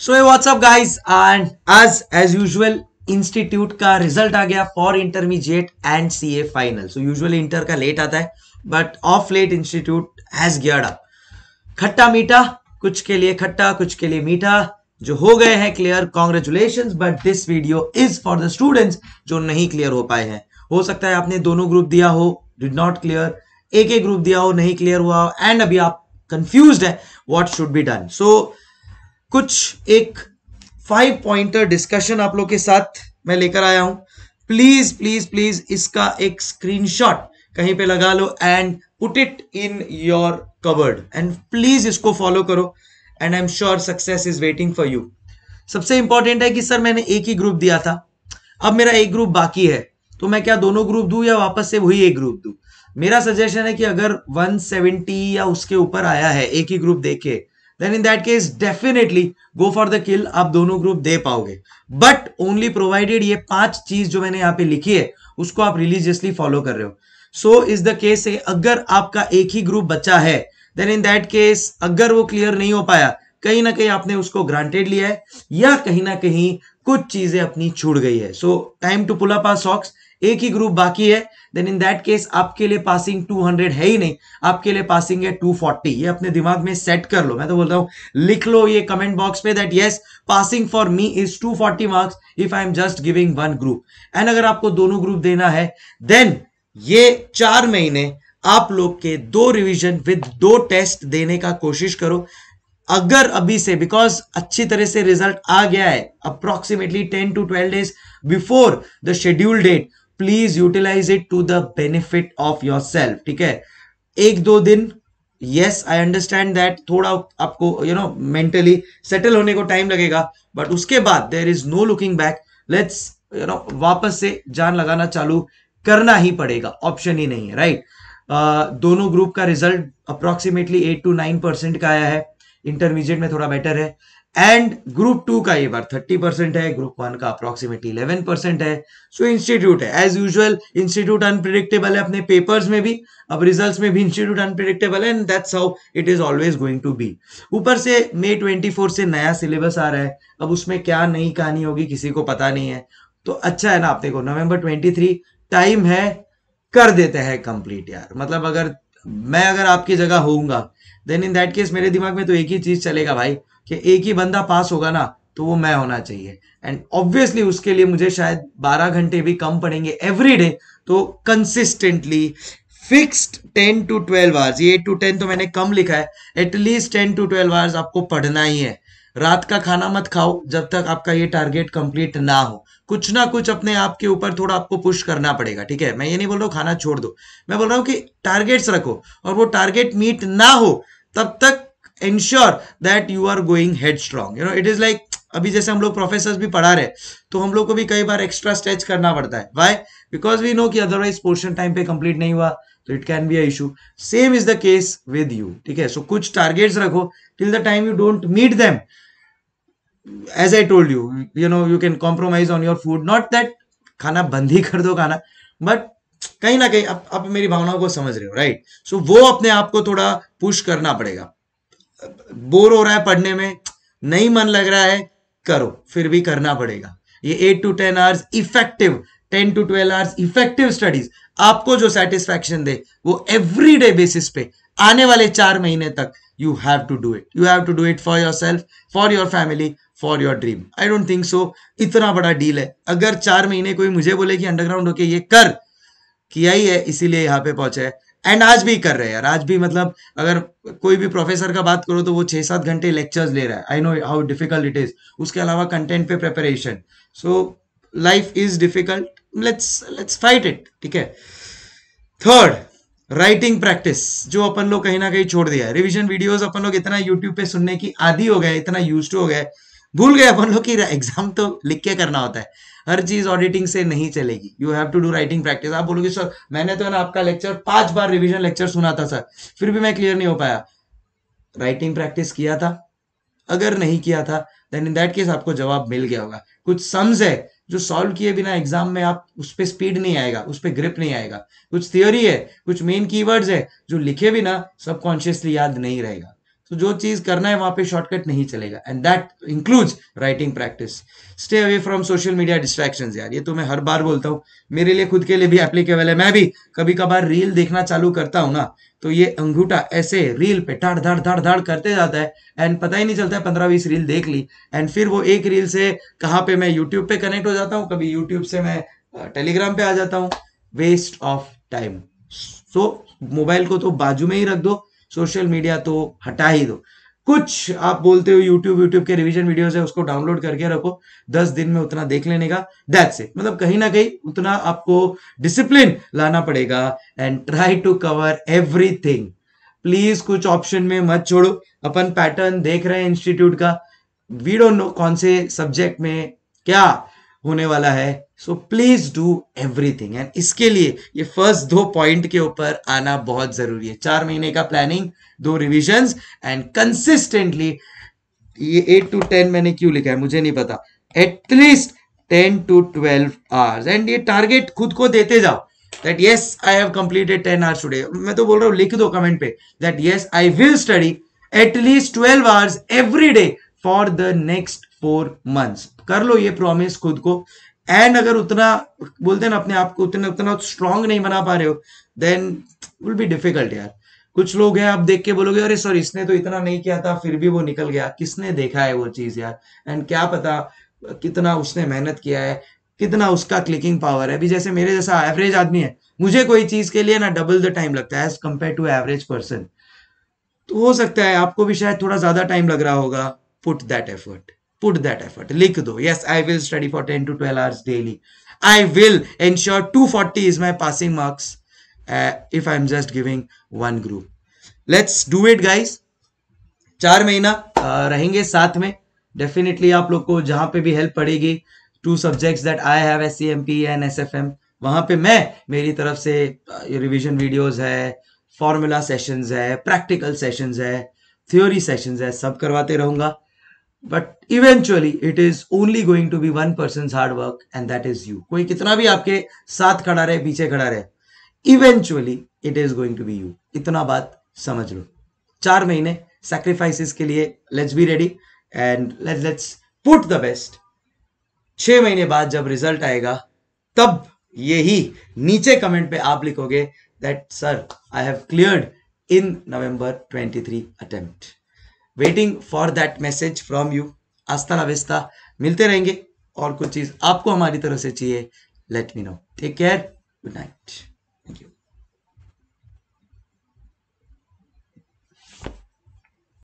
सो ये what's up guys and आज as usual institute का रिजल्ट आ गया for intermediate and C A final so usually inter का लेट आता है but of late institute has geared up खट्टा मीठा कुछ के लिए खट्टा कुछ के लिए मीठा जो हो गए हैं clear congratulation but this video is for the students जो नहीं क्लियर हो पाए हैं हो सकता है आपने दोनों ग्रुप दिया हो डिड नॉट क्लियर एक एक ग्रुप दिया हो नहीं क्लियर हुआ हो एंड अभी आप कंफ्यूज है what should be done so कुछ एक फाइव पॉइंटर डिस्कशन आप लोग के साथ मैं लेकर आया हूं प्लीज प्लीज प्लीज इसका एक स्क्रीनशॉट कहीं पे लगा लो and put it in your cupboard and please इसको फॉलो करो and I am sure success is waiting for you सबसे इंपॉर्टेंट है कि सर मैंने एक ही ग्रुप दिया था अब मेरा एक ग्रुप बाकी है तो मैं क्या दोनों ग्रुप दू या वापस से वही एक ग्रुप दू मेरा सजेशन है कि अगर 170 या उसके ऊपर आया है एक ही ग्रुप देखे then in that case definitely go for the kill आप दोनों ग्रुप दे पाओगे बट ओनली प्रोवाइडेड ये पांच चीज जो मैंने यहाँ पे लिखी है उसको आप रिलीजियसली फॉलो कर रहे हो सो इज द केस अगर आपका एक ही ग्रुप बचा है देन इन दैट केस अगर वो क्लियर नहीं हो पाया कहीं ना कहीं आपने उसको ग्रांटेड लिया है या कहीं ना कहीं कुछ चीजें अपनी छूट गई है so time to pull up our socks एक ही ग्रुप बाकी है देन इन दैट केस आपके लिए पासिंग 200 है ही नहीं आपके लिए पासिंग है 240 ये अपने दिमाग में सेट कर लो मैं तो बोलता हूं लिख लो ये कमेंट बॉक्स पे that yes passing for me is 240 marks if I am just giving one group and अगर आपको दोनों ग्रुप देना है देन ये चार महीने आप लोग के दो रिविजन विद दो टेस्ट देने का कोशिश करो अगर अभी से बिकॉज अच्छी तरह से रिजल्ट आ गया है approximately ten to twelve days before the schedule date please utilize it to the benefit of yourself ठीक है एक दो दिन येस आई अंडरस्टैंड दैट थोड़ा आपको यू नो मेंटली सेटल होने को टाइम लगेगा बट उसके बाद there is no looking back let's you know वापस से जान लगाना चालू करना ही पड़ेगा ऑप्शन ही नहीं है राइट right? uh, दोनों ग्रुप का result approximately eight to nine percent का आया है इंटरमीडिएट में थोड़ा बेटर है एंड ग्रुप टू का ये बार थर्टी परसेंट है ग्रुप वन का अप्रोक्सीमेटली इलेवन परसेंट है सो so, इंस्टीट्यूट है एज यूजल इंस्टीट्यूट अनप्रिडिक्टेबल है अपने पेपर्स में भी अब रिजल्ट्स में भी इंस्टीट्यूट अनप्रिडिक्टेबल है and that's how it is always going to be ऊपर से मे ट्वेंटी फोर से नया सिलेबस आ रहा है अब उसमें क्या नई कहानी होगी किसी को पता नहीं है तो अच्छा है ना आप देखो नवंबर ट्वेंटी थ्री टाइम है कर देते हैं कंप्लीट यार मतलब अगर मैं अगर आपकी जगह होऊंगा देन इन दैट केस मेरे दिमाग में तो एक ही चीज चलेगा भाई कि एक ही बंदा पास होगा ना तो वो मैं होना चाहिए एंड ऑब्वियसली उसके लिए मुझे शायद 12 घंटे भी कम पड़ेंगे एवरी डे तो कंसिस्टेंटली फिक्स्ड 10 टू 12 आवर्स ये 8 टू 10 तो मैंने कम लिखा है एटलीस्ट 10 टू 12 आवर्स आपको पढ़ना ही है रात का खाना मत खाओ जब तक आपका ये टारगेट कंप्लीट ना हो कुछ ना कुछ अपने आप के ऊपर थोड़ा आपको पुश करना पड़ेगा ठीक है मैं ये नहीं बोल रहा हूँ खाना छोड़ दो मैं बोल रहा हूँ कि टारगेट्स रखो और वो टारगेट मीट ना हो तब तक ensure that you are going head strong you know it is like अभी जैसे हम लोग प्रोफेसर भी पढ़ा रहे तो हम लोग को भी कई बार एक्स्ट्रा स्ट्रेच करना पड़ता है वाई बिकॉज वी नो कि अदरवाइज पोर्शन टाइम पे कंप्लीट नहीं हुआ तो it can be issue same is the case with you ठीक है सो so, कुछ टारगेट्स रखो till the time you don't meet them as I told you you know you can compromise on your food not that खाना बंद ही कर दो खाना but कहीं ना कहीं आप, आप मेरी भावनाओं को समझ रहे हो राइट right? सो so, वो अपने आप को थोड़ा पुश करना पड़ेगा बोर हो रहा है पढ़ने में नहीं मन लग रहा है करो फिर भी करना पड़ेगा ये eight to ten hours effective ten to twelve hours effective studies आपको जो सेटिस्फेक्शन दे वो एवरी डे बेसिस पे आने वाले चार महीने तक you have to do it you have to do it for yourself for your family for your dream I don't think so इतना बड़ा डील है अगर चार महीने कोई मुझे बोले कि अंडरग्राउंड होके ये कर किया ही है इसीलिए यहां पे पहुंचा है एंड आज भी कर रहे हैं यार आज भी मतलब अगर कोई भी प्रोफेसर का बात करो तो वो छह सात घंटे लेक्चर्स ले रहा है I know how difficult it is उसके अलावा कंटेंट पे preparation so life is difficult let's let's fight it ठीक है थर्ड राइटिंग प्रैक्टिस जो अपन लोग कहीं ना कहीं छोड़ दिया है रिविजन वीडियो अपन लोग इतना यूट्यूब पे सुनने की आदि हो गए इतना यूज हो गए भूल गए अपन लोग की एग्जाम तो लिख के करना होता है हर चीज ऑडिटिंग से नहीं चलेगी you have to do writing practice आप बोलोगे सर मैंने तो ना आपका लेक्चर पांच बार रिविजन लेक्चर सुना था सर फिर भी मैं क्लियर नहीं हो पाया राइटिंग प्रैक्टिस किया था अगर नहीं किया था देन इन दैट केस आपको जवाब मिल गया होगा कुछ सम्स है जो सॉल्व किए बिना एग्जाम में आप उस पर स्पीड नहीं आएगा उस पर ग्रिप नहीं आएगा कुछ थियोरी है कुछ मेन कीवर्ड्स है जो लिखे बिना सबकॉन्शियसली याद नहीं रहेगा तो जो चीज करना है वहां पे शॉर्टकट नहीं चलेगा and that includes writing practice stay away from social media distractions यार ये तो मैं हर बार बोलता हूँ मेरे लिए खुद के लिए भी एप्लीकेबल है मैं भी कभी कभार रील देखना चालू करता हूँ ना तो ये अंगूठा ऐसे रील पे ढाड़ धाड़ धाड़ धाड़ करते जाता है एंड पता ही नहीं चलता है पंद्रह बीस रील देख ली एंड फिर वो एक रील से कहाँ पे मैं यूट्यूब पे कनेक्ट हो जाता हूँ कभी यूट्यूब से मैं टेलीग्राम पे आ जाता हूँ waste of time so mobile को तो बाजू में ही रख दो सोशल मीडिया तो हटा ही दो कुछ आप बोलते हो यूट्यूब यूट्यूब के रिविजन वीडियोज है उसको डाउनलोड करके रखो दस दिन में उतना देख लेने का दैट्स इट मतलब कहीं ना कहीं उतना आपको डिसिप्लिन लाना पड़ेगा and try to cover everything please कुछ ऑप्शन में मत छोड़ो अपन पैटर्न देख रहे हैं इंस्टीट्यूट का वी डोंट नो कौन से सब्जेक्ट में क्या होने वाला है so please do everything and इसके लिए ये फर्स्ट दो पॉइंट के ऊपर आना बहुत जरूरी है चार महीने का प्लानिंग दो रिविजन एंड कंसिस्टेंटली ये एट टू टेन मैंने क्यों लिखा है मुझे नहीं पता at least ten to twelve hours and ये टारगेट खुद को देते जाओ that yes I have completed ten hours today मैं तो बोल रहा हूँ लिख दो कमेंट पे that yes I will study at least twelve hours every day for the next four months कर लो ये प्रॉमिस खुद को एंड अगर उतना बोलते हैं ना अपने आप को उतना उतना स्ट्रांग नहीं बना पा रहे हो देन विल बी डिफिकल्ट यार कुछ लोग हैं आप देख के बोलोगे अरे सर इसने तो इतना नहीं किया था फिर भी वो निकल गया किसने देखा है वो चीज यार एंड क्या पता कितना उसने मेहनत किया है कितना उसका क्लिकिंग पावर है अभी जैसे मेरे जैसा एवरेज आदमी है मुझे कोई चीज के लिए ना डबल द टाइम लगता है as compare to average person तो हो सकता है आपको भी शायद थोड़ा ज्यादा टाइम लग रहा होगा put that effort put that effort likh do yes i will study for 10 to 12 hours daily i will ensure 240 is my passing marks uh, if i'm just giving one group let's do it guys चार महीना रहेंगे साथ में definitely आप लोग को जहां पे भी हेल्प पड़ेगी two subjects that I have S C M P and S F M वहां पे मैं मेरी तरफ से रिविजन वीडियोस है फॉर्मूला सेशंस है प्रैक्टिकल सेशंस है थ्योरी सेशंस है सब करवाते रहूंगा but eventually it is only going to be one person hard work and that is you कोई कितना भी आपके साथ खड़ा रहे पीछे खड़ा रहे eventually it is going to be you इतना बात समझ लो चार महीने सेक्रीफाइसिस के लिए let's be ready and let's put the best छह महीने बाद जब रिजल्ट आएगा तब ही नीचे कमेंट पे आप लिखोगे that sir I have clear in November 23 attempt waiting for that message from you आस्था लावेस्ता मिलते रहेंगे और कुछ चीज़ आपको हमारी तरफ से चाहिए let me know take care good night